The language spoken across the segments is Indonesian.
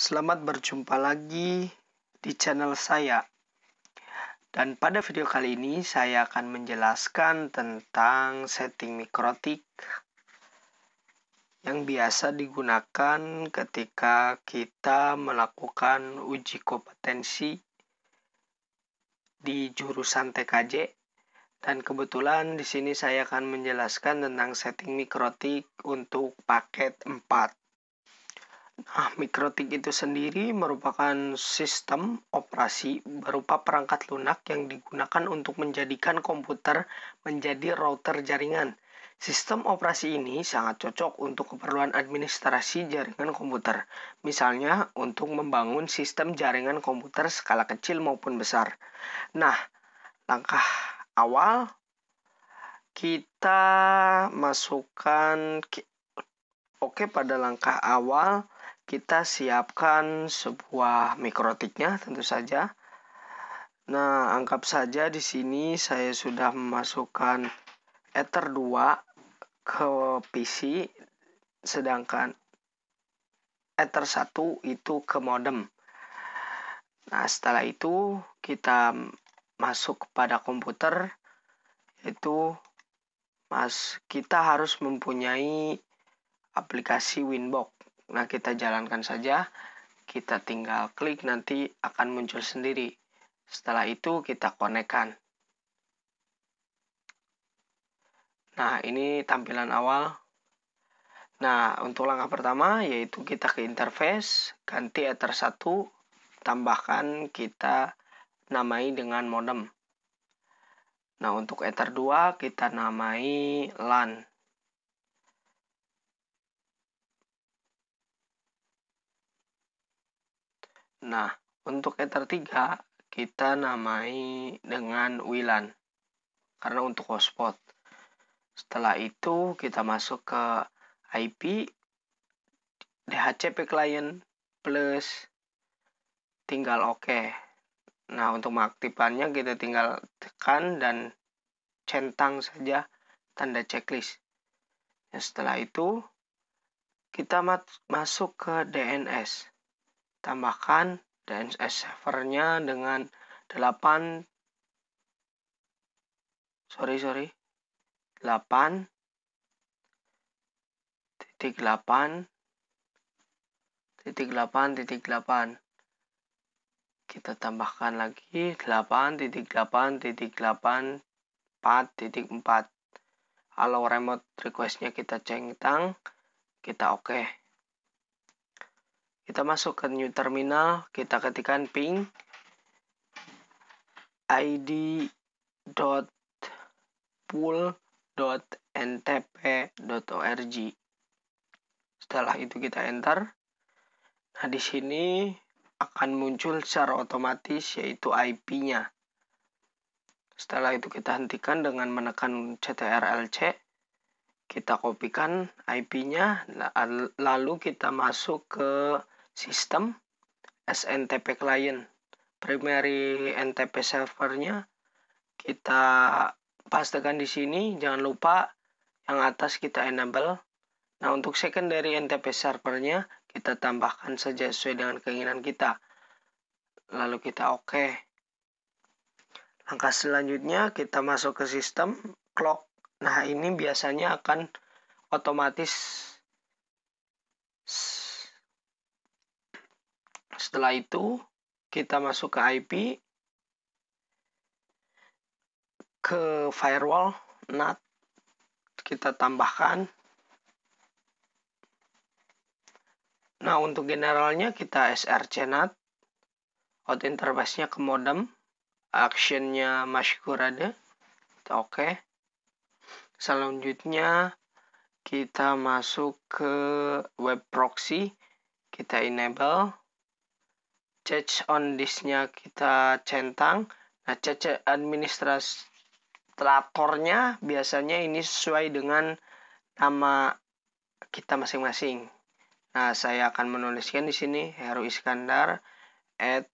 Selamat berjumpa lagi di channel saya. Dan pada video kali ini saya akan menjelaskan tentang setting mikrotik yang biasa digunakan ketika kita melakukan uji kompetensi di jurusan TKJ dan kebetulan di sini saya akan menjelaskan tentang setting mikrotik untuk paket 4. Nah, mikrotik itu sendiri merupakan sistem operasi berupa perangkat lunak yang digunakan untuk menjadikan komputer menjadi router jaringan. Sistem operasi ini sangat cocok untuk keperluan administrasi jaringan komputer, misalnya untuk membangun sistem jaringan komputer skala kecil maupun besar. Nah, langkah awal kita masukkan oke pada langkah awal kita siapkan sebuah mikrotiknya tentu saja. Nah, anggap saja di sini saya sudah memasukkan ether 2 ke PC sedangkan ether 1 itu ke modem. Nah, setelah itu kita masuk pada komputer itu Mas kita harus mempunyai aplikasi Winbox Nah, kita jalankan saja. Kita tinggal klik nanti akan muncul sendiri. Setelah itu kita konekkan. Nah, ini tampilan awal. Nah, untuk langkah pertama yaitu kita ke interface, ganti ether 1, tambahkan kita namai dengan modem. Nah, untuk ether 2 kita namai LAN. Nah, untuk ether 3 kita namai dengan wilan karena untuk hotspot. Setelah itu kita masuk ke IP DHCP client plus tinggal OK. Nah, untuk mengaktifkannya kita tinggal tekan dan centang saja tanda checklist. Nah, setelah itu kita masuk ke DNS tambahkan DNS servernya dengan 8 sorry sorry 8 titik 8 titik 8 titik 8 kita tambahkan lagi 8 titik 8 titik 8 4 titik 4 kalau remote requestnya kita centang kita oke okay. Kita masuk ke new terminal, kita ketikkan ping id dot dot dot pool ntp org Setelah itu kita enter. Nah, di sini akan muncul secara otomatis yaitu IP-nya. Setelah itu kita hentikan dengan menekan ctrl c Kita kopikan IP-nya lalu kita masuk ke sistem SNTP client primary NTP servernya kita pastikan di sini jangan lupa yang atas kita enable nah untuk secondary NTP servernya kita tambahkan saja sesuai dengan keinginan kita lalu kita oke okay. langkah selanjutnya kita masuk ke sistem clock nah ini biasanya akan otomatis setelah itu, kita masuk ke IP, ke firewall, NAT, kita tambahkan. Nah, untuk generalnya kita SRC NAT, out interface-nya ke modem, action-nya masih kurade oke. Okay. Selanjutnya, kita masuk ke web proxy, kita enable, change on disknya kita centang nah change administratornya biasanya ini sesuai dengan nama kita masing-masing nah saya akan menuliskan di sini Heru Iskandar at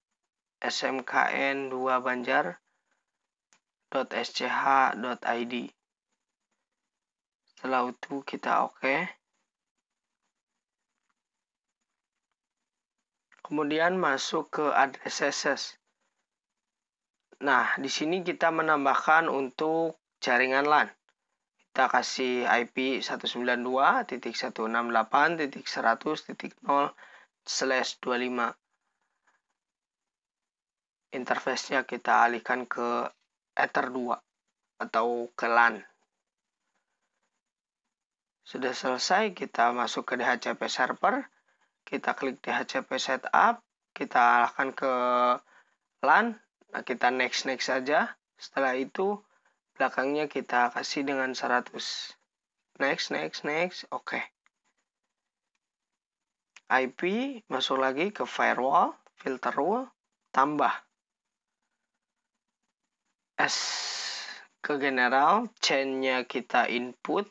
smkn 2 banjar .sch.id setelah itu kita oke okay. Kemudian masuk ke addresses. Nah, di sini kita menambahkan untuk jaringan LAN. Kita kasih IP 192.168.100.0 25. Interface-nya kita alihkan ke Ether 2 atau ke LAN. Sudah selesai, kita masuk ke DHCP server kita klik di HCP setup kita arahkan ke LAN nah, kita next next saja setelah itu belakangnya kita kasih dengan 100 next next next oke okay. IP masuk lagi ke firewall filter rule tambah S ke general chainnya kita input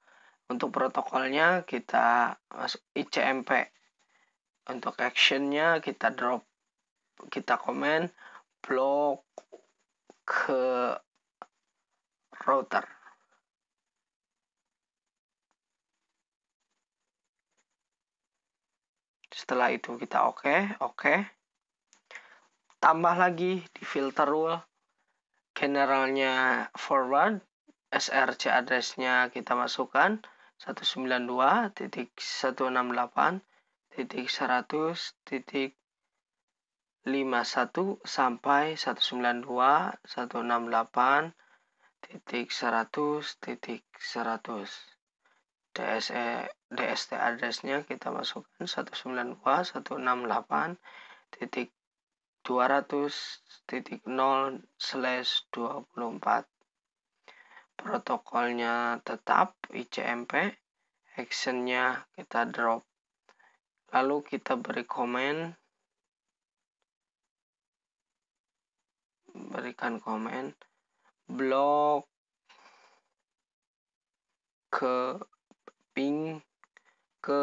untuk protokolnya kita masuk ICMP untuk actionnya kita drop kita komen blok ke router setelah itu kita oke okay, oke okay. tambah lagi di filter rule generalnya forward src addressnya kita masukkan dua titik delapan titik seratus titik satu sampai enam delapan titik seratus titik DSE DST addressnya kita masukkan enam delapan titik ratus titik nol slash 24 protokolnya tetap ICMP actionnya kita drop lalu kita beri komen berikan komen blok ke ping ke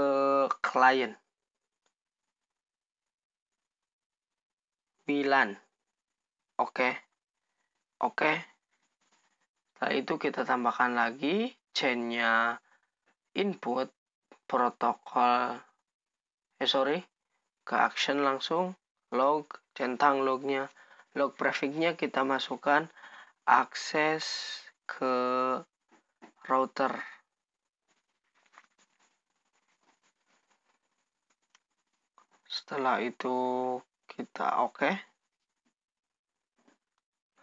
client, Milan oke okay. oke okay. Setelah itu kita tambahkan lagi chainnya input protokol eh sorry ke action langsung log centang lognya log prefixnya kita masukkan akses ke router setelah itu kita oke okay.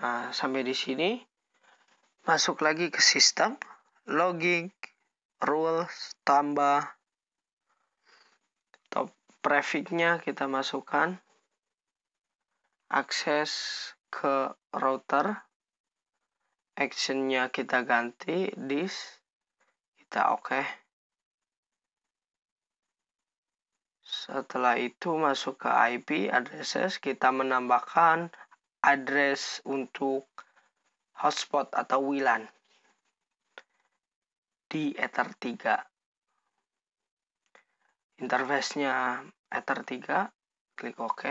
nah sampai di sini masuk lagi ke sistem, login, rules, tambah, top prefixnya kita masukkan, akses ke router, actionnya kita ganti, this, kita oke. Okay. Setelah itu masuk ke IP addresses, kita menambahkan address untuk hotspot atau WLAN di Ether 3. Interface-nya Ether 3, klik OK.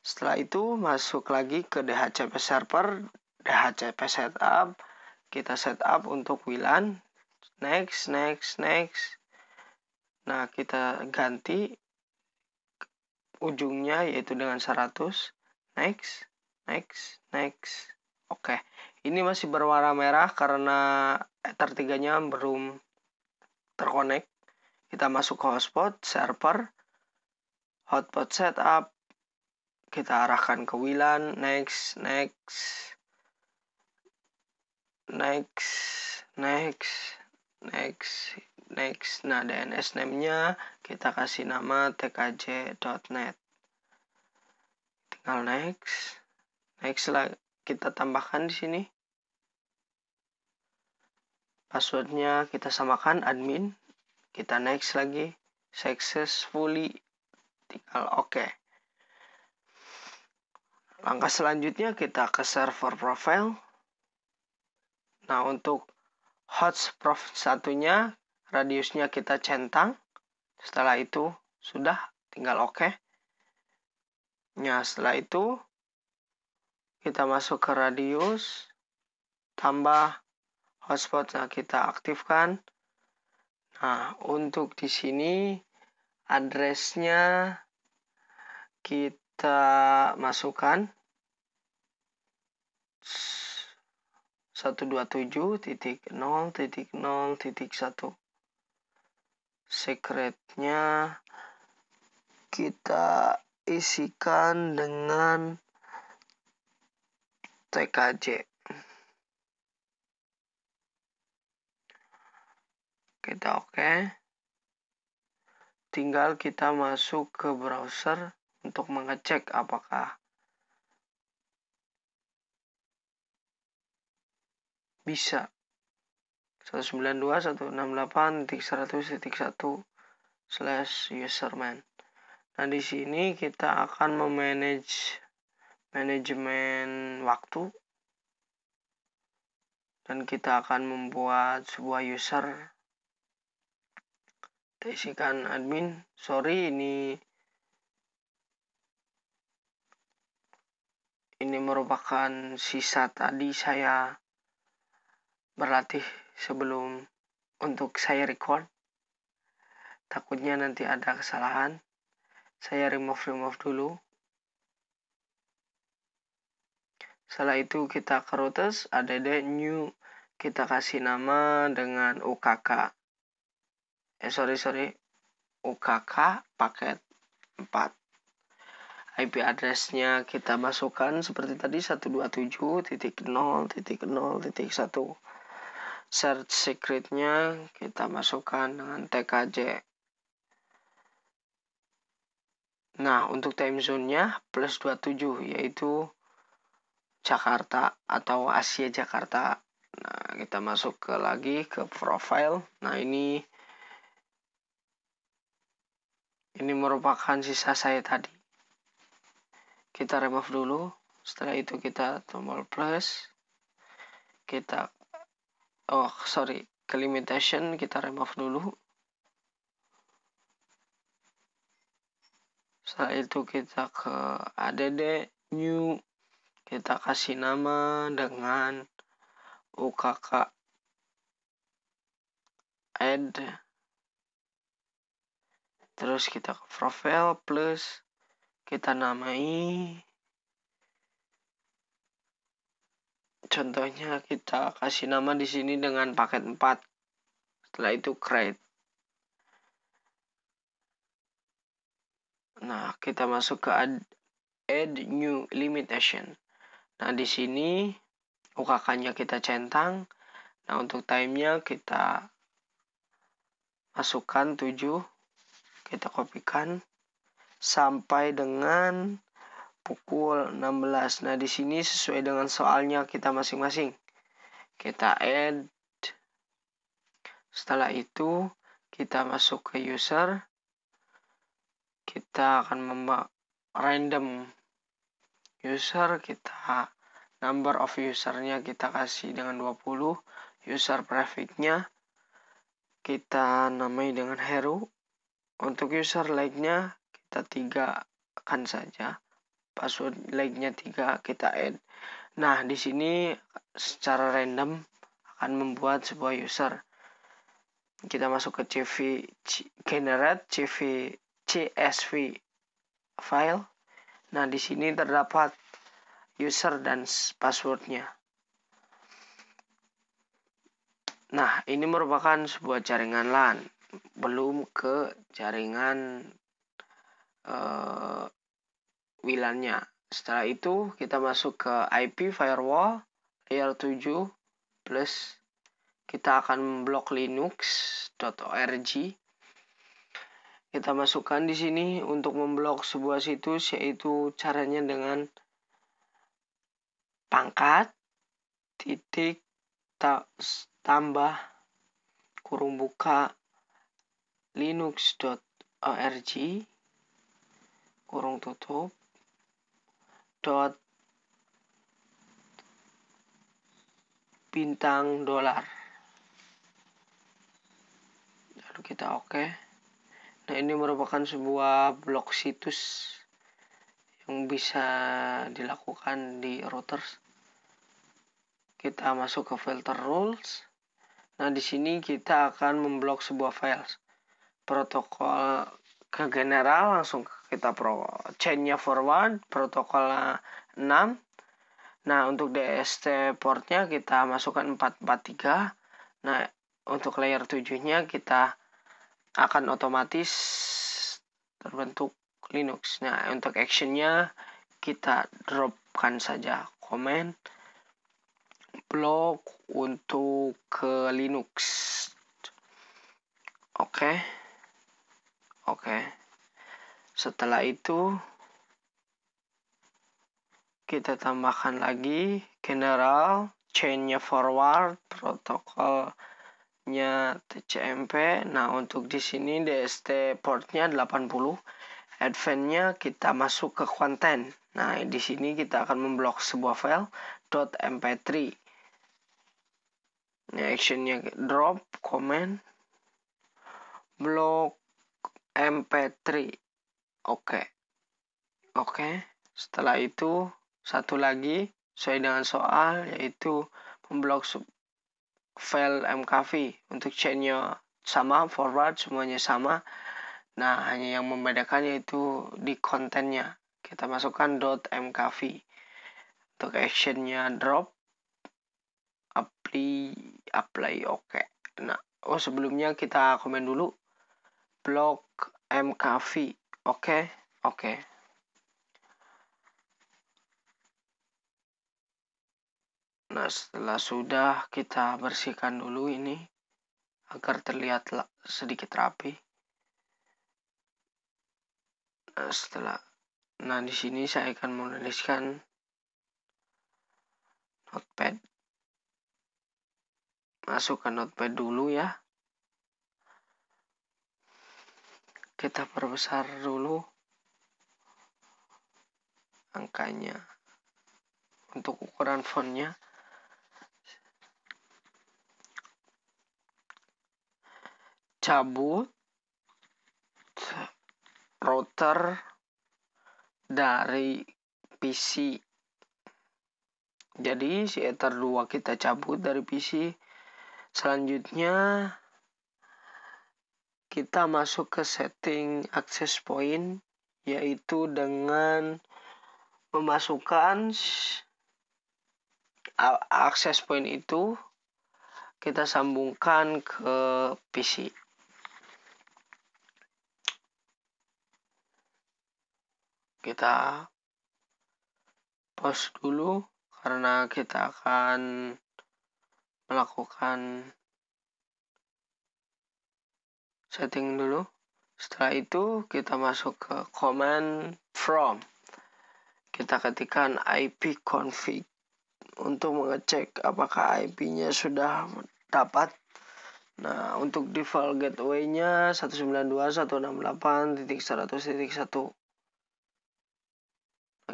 Setelah itu masuk lagi ke DHCP server, DHCP setup, kita setup untuk WLAN, next, next, next. Nah, kita ganti ujungnya yaitu dengan 100, next next next oke okay. ini masih berwarna merah karena ether 3 nya belum terkonek kita masuk ke hotspot server hotspot setup kita arahkan ke WLAN next next next next next next nah DNS name nya kita kasih nama tkj.net tinggal next next, lah kita tambahkan di sini. Passwordnya kita samakan admin. Kita next lagi. Successfully. Tinggal oke. Okay. Langkah selanjutnya kita ke server profile. Nah, untuk hotspot satunya radiusnya kita centang. Setelah itu sudah tinggal oke. Okay. Nah, setelah itu kita masuk ke radius tambah hotspot nah kita aktifkan nah untuk di sini addressnya kita masukkan 127.0.0.1 secretnya kita isikan dengan TKJ. Kita oke. Okay. Tinggal kita masuk ke browser untuk mengecek apakah bisa 192.168.100.1 slash userman. Nah di sini kita akan memanage manajemen waktu dan kita akan membuat sebuah user kita isikan admin sorry ini ini merupakan sisa tadi saya berlatih sebelum untuk saya record takutnya nanti ada kesalahan saya remove remove dulu setelah itu kita ke routers, add new kita kasih nama dengan UKK eh sorry sorry UKK paket 4 IP addressnya kita masukkan seperti tadi 127.0.0.1 search secretnya kita masukkan dengan TKJ nah untuk time zone nya plus 27 yaitu Jakarta atau Asia Jakarta. Nah, kita masuk ke lagi ke profile. Nah, ini ini merupakan sisa saya tadi. Kita remove dulu. Setelah itu kita tombol plus. Kita oh sorry ke limitation kita remove dulu setelah itu kita ke add new kita kasih nama dengan UKK add terus kita ke profile plus kita namai contohnya kita kasih nama di sini dengan paket 4 setelah itu create nah kita masuk ke add, add new limitation Nah, di sini ukk kita centang. Nah, untuk time-nya kita masukkan 7. Kita kopikan sampai dengan pukul 16. Nah, di sini sesuai dengan soalnya kita masing-masing. Kita add. Setelah itu, kita masuk ke user. Kita akan random user kita number of usernya kita kasih dengan 20 user prefixnya kita namai dengan hero untuk user like-nya kita tiga kan saja password like-nya tiga kita add nah di sini secara random akan membuat sebuah user kita masuk ke cv generate cv csv file Nah, di sini terdapat user dan passwordnya. Nah, ini merupakan sebuah jaringan LAN, belum ke jaringan uh, WLAN-nya. Setelah itu, kita masuk ke IP firewall layer 7 plus kita akan memblok linux.org kita masukkan di sini untuk memblok sebuah situs yaitu caranya dengan pangkat titik ta tambah kurung buka linux.org kurung tutup dot bintang dolar lalu kita oke okay. Nah, ini merupakan sebuah blok situs yang bisa dilakukan di routers. Kita masuk ke filter rules. Nah, di sini kita akan memblok sebuah files. Protokol ke general langsung kita pro chainnya forward, protokol 6. Nah, untuk DST portnya kita masukkan 443. Nah, untuk layer 7-nya kita akan otomatis terbentuk Linux. Nah, untuk actionnya kita dropkan saja comment blog untuk ke Linux. Oke. Okay. Oke. Okay. Setelah itu kita tambahkan lagi general chainnya forward protokol nya TCMP. Nah, untuk di sini DST portnya 80. Advance-nya kita masuk ke konten. Nah, di sini kita akan memblok sebuah file .mp3. Nah, action-nya drop, comment, blok mp3. Oke. Okay. Oke. Okay. Setelah itu, satu lagi sesuai dengan soal yaitu memblok file mkv untuk chainnya sama forward semuanya sama nah hanya yang membedakan yaitu di kontennya kita masukkan .mkv untuk actionnya drop apply apply oke okay. nah oh sebelumnya kita komen dulu blog mkv oke okay? oke okay. Nah, setelah sudah kita bersihkan dulu ini agar terlihat sedikit rapi. Nah, setelah nah di sini saya akan menuliskan notepad. Masukkan notepad dulu ya. Kita perbesar dulu angkanya untuk ukuran fontnya cabut router dari PC. Jadi si Ether 2 kita cabut dari PC. Selanjutnya kita masuk ke setting access point yaitu dengan memasukkan akses point itu kita sambungkan ke PC. kita pause dulu karena kita akan melakukan setting dulu. Setelah itu kita masuk ke command from. Kita ketikkan ip config untuk mengecek apakah IP-nya sudah dapat. Nah, untuk default gateway-nya 192.168.100.1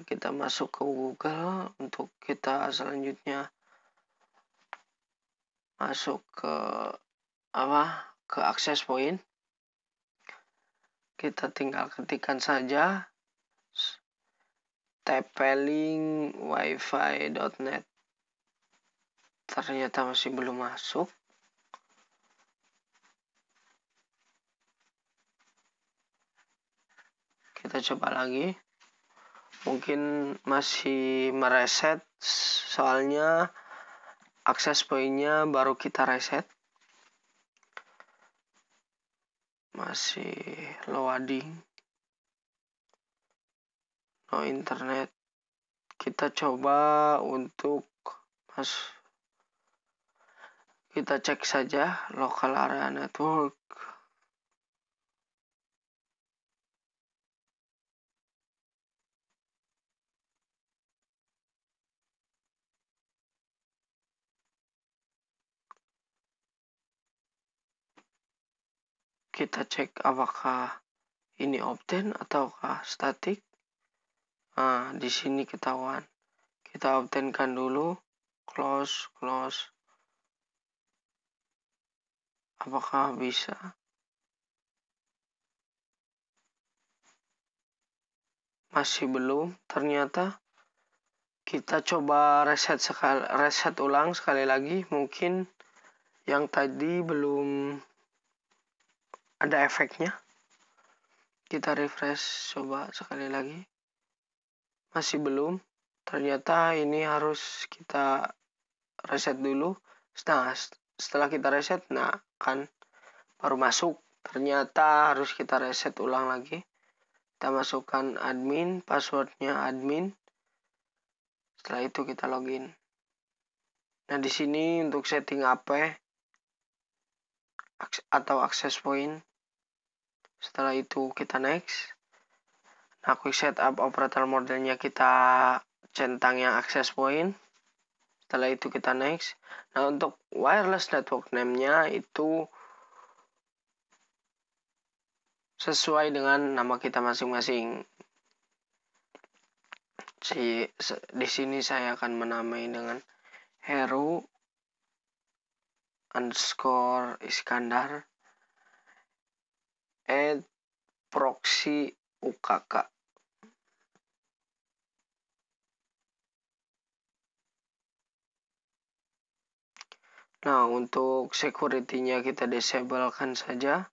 kita masuk ke Google untuk kita selanjutnya masuk ke apa ke akses point kita tinggal ketikkan saja tepelink wifi.net ternyata masih belum masuk kita coba lagi mungkin masih mereset soalnya akses poinnya baru kita reset masih loading no internet kita coba untuk mas kita cek saja local area network kita cek apakah ini obtain ataukah statik. Nah, di sini ketahuan. Kita obtainkan dulu close close. Apakah bisa? Masih belum. Ternyata kita coba reset sekali reset ulang sekali lagi. Mungkin yang tadi belum ada efeknya kita refresh coba sekali lagi masih belum ternyata ini harus kita reset dulu nah setelah kita reset nah kan baru masuk ternyata harus kita reset ulang lagi kita masukkan admin passwordnya admin setelah itu kita login nah di sini untuk setting apa? atau access point setelah itu kita next nah quick setup operator modelnya kita centang yang access point setelah itu kita next nah untuk wireless network name-nya itu sesuai dengan nama kita masing-masing di sini saya akan menamai dengan Heru underscore Iskandar at proxy UKK Nah, untuk security-nya kita disablekan saja.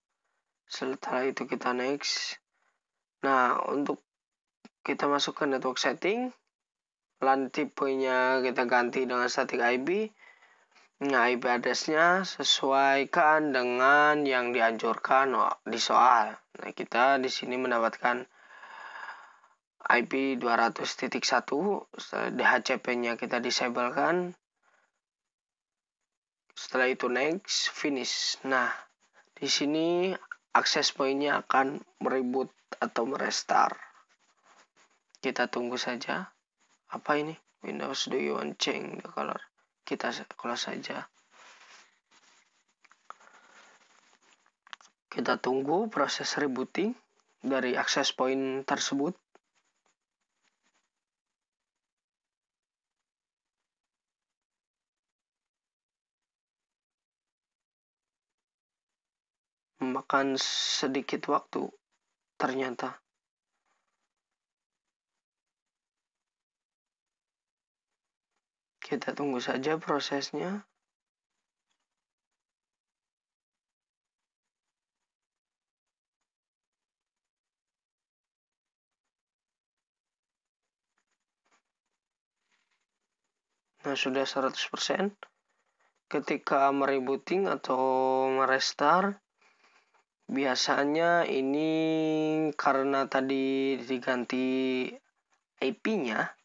Setelah itu kita next. Nah, untuk kita masukkan network setting. LAN tipenya kita ganti dengan static IP. Nah, IP nya sesuaikan dengan yang dianjurkan di soal. Nah, kita di sini mendapatkan IP 200.1, DHCP-nya kita disablekan. Setelah itu next, finish. Nah, di sini akses poinnya akan meribut atau merestart. Kita tunggu saja. Apa ini? Windows do you want change the color? kita sekolah saja. Kita tunggu proses rebooting dari akses point tersebut. Memakan sedikit waktu ternyata. Kita tunggu saja prosesnya. Nah, sudah 100%. Ketika merebooting atau merestart, biasanya ini karena tadi diganti IP-nya,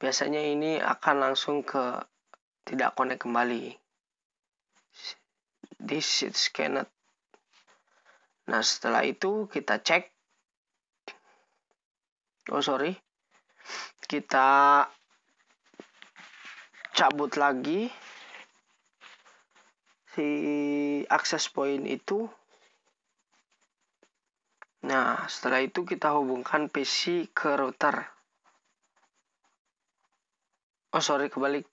biasanya ini akan langsung ke tidak connect kembali. This is cannot. Nah, setelah itu kita cek. Oh, sorry. Kita cabut lagi si access point itu. Nah, setelah itu kita hubungkan PC ke router oh sorry kebalik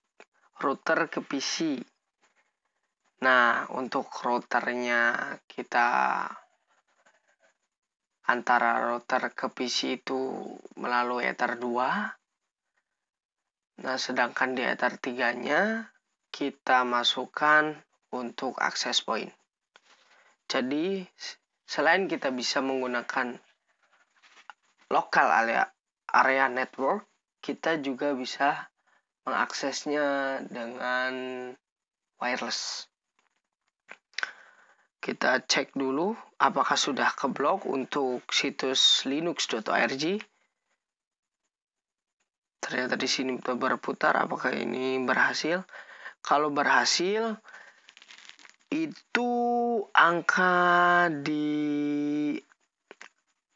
router ke PC nah untuk routernya kita antara router ke PC itu melalui Ether 2 nah sedangkan di Ether 3 nya kita masukkan untuk access point jadi selain kita bisa menggunakan lokal area, area network, kita juga bisa mengaksesnya dengan wireless. Kita cek dulu apakah sudah keblok untuk situs linux.org. Ternyata di sini berputar apakah ini berhasil. Kalau berhasil itu angka di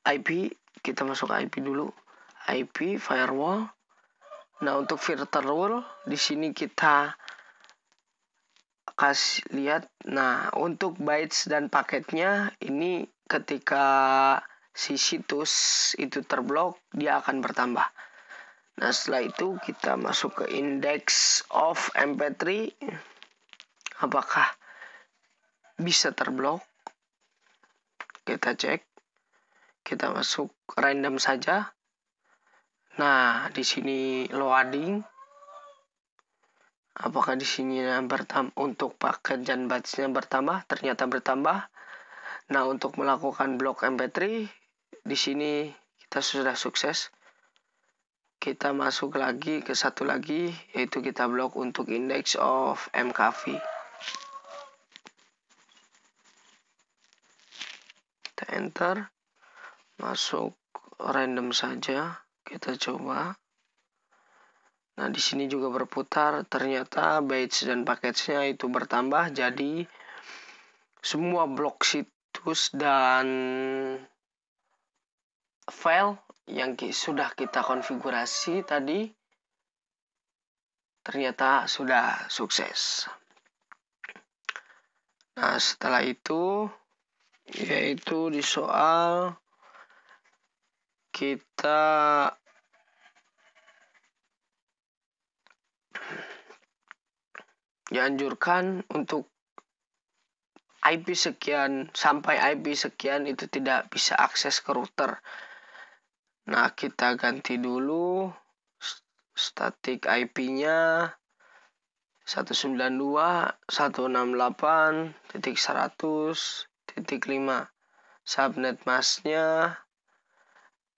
IP kita masuk IP dulu IP firewall Nah, untuk filter rule di sini kita kasih lihat. Nah, untuk bytes dan paketnya ini ketika si situs itu terblok, dia akan bertambah. Nah, setelah itu kita masuk ke index of MP3. Apakah bisa terblok? Kita cek. Kita masuk random saja. Nah, di sini loading. Apakah di sini bertambah untuk pekerjaan batchnya bertambah? Ternyata bertambah. Nah, untuk melakukan blok MP3 di sini kita sudah sukses. Kita masuk lagi ke satu lagi yaitu kita blok untuk index of MKV. Kita enter masuk random saja. Kita coba. Nah, di sini juga berputar. Ternyata batch dan paketnya itu bertambah jadi semua blok situs dan file yang sudah kita konfigurasi tadi ternyata sudah sukses. Nah, setelah itu yaitu di soal kita dianjurkan untuk IP sekian sampai IP sekian itu tidak bisa akses ke router. Nah, kita ganti dulu static IP-nya 192.168.100.5 subnet masknya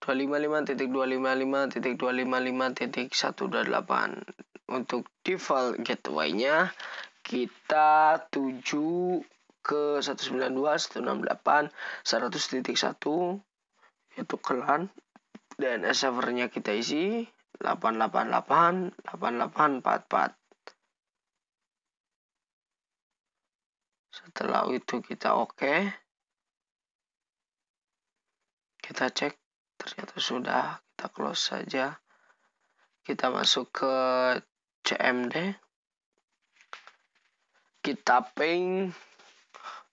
255.255.255.128 untuk default gateway-nya kita tuju ke 192.168.100.1 itu 100.1 yaitu kelan DNS servernya kita isi 888 8844 setelah itu kita oke okay. kita cek ternyata sudah kita close saja kita masuk ke CMD kita ping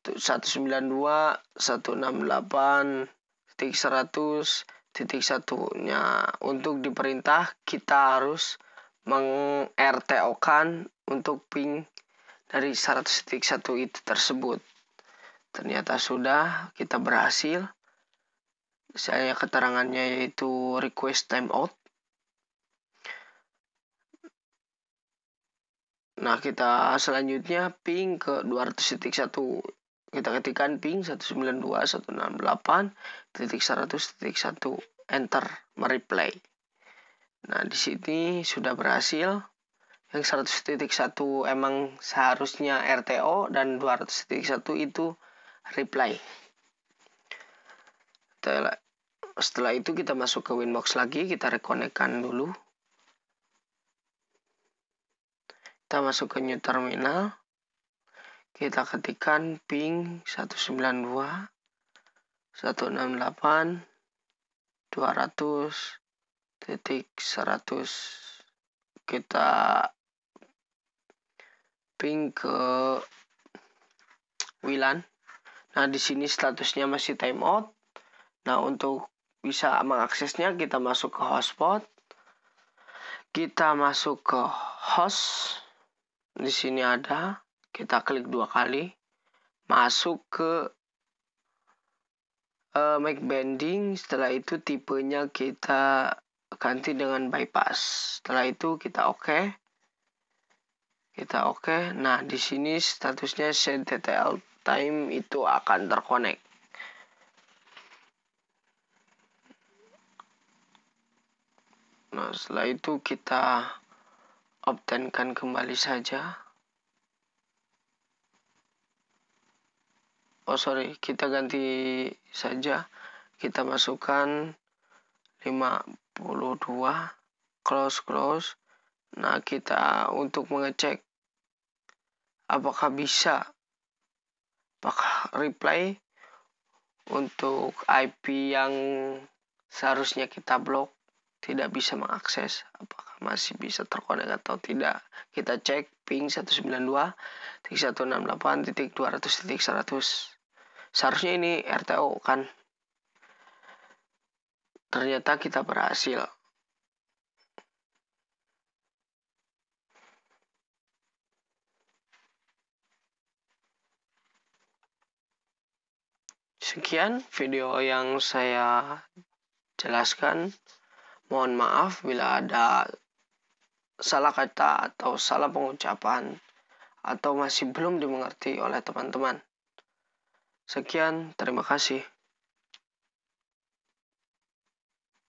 192 168 titik 100 titik satunya untuk diperintah kita harus meng RTO kan untuk ping dari 100 itu tersebut ternyata sudah kita berhasil saya keterangannya yaitu request timeout. Nah, kita selanjutnya ping ke 200.1. Kita ketikkan ping 192.168.100.1 enter mereply. Nah, di sini sudah berhasil. Yang 100.1 emang seharusnya RTO dan 200.1 itu reply setelah setelah itu kita masuk ke Winbox lagi kita rekonekkan dulu kita masuk ke new terminal kita ketikkan ping 192 168 200 titik 100 kita ping ke WLAN nah di sini statusnya masih timeout Nah, untuk bisa mengaksesnya kita masuk ke hotspot. Kita masuk ke host. Di sini ada, kita klik dua kali. Masuk ke uh, eh, make bending, setelah itu tipenya kita ganti dengan bypass. Setelah itu kita oke. Okay. Kita oke. Okay. Nah, di sini statusnya set TTL time itu akan terkonek. Nah, setelah itu kita obtainkan kembali saja. Oh, sorry, kita ganti saja. Kita masukkan 52 close close. Nah, kita untuk mengecek apakah bisa apakah reply untuk IP yang seharusnya kita blok tidak bisa mengakses apakah masih bisa terkonek atau tidak. Kita cek ping 192.168.200.100. Seharusnya ini RTO kan. Ternyata kita berhasil. Sekian video yang saya jelaskan. Mohon maaf bila ada salah kata atau salah pengucapan atau masih belum dimengerti oleh teman-teman. Sekian, terima kasih.